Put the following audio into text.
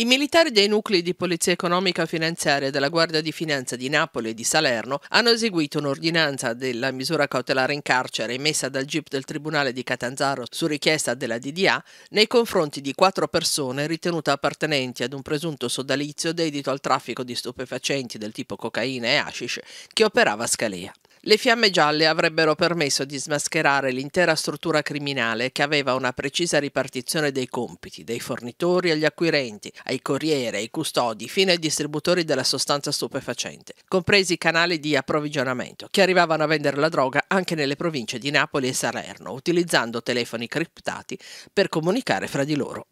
I militari dei nuclei di polizia economica e finanziaria della Guardia di Finanza di Napoli e di Salerno hanno eseguito un'ordinanza della misura cautelare in carcere emessa dal GIP del Tribunale di Catanzaro su richiesta della DDA nei confronti di quattro persone ritenute appartenenti ad un presunto sodalizio dedito al traffico di stupefacenti del tipo cocaina e hashish che operava a Scalea. Le fiamme gialle avrebbero permesso di smascherare l'intera struttura criminale che aveva una precisa ripartizione dei compiti, dai fornitori agli acquirenti, ai corriere, ai custodi, fino ai distributori della sostanza stupefacente, compresi i canali di approvvigionamento, che arrivavano a vendere la droga anche nelle province di Napoli e Salerno, utilizzando telefoni criptati per comunicare fra di loro.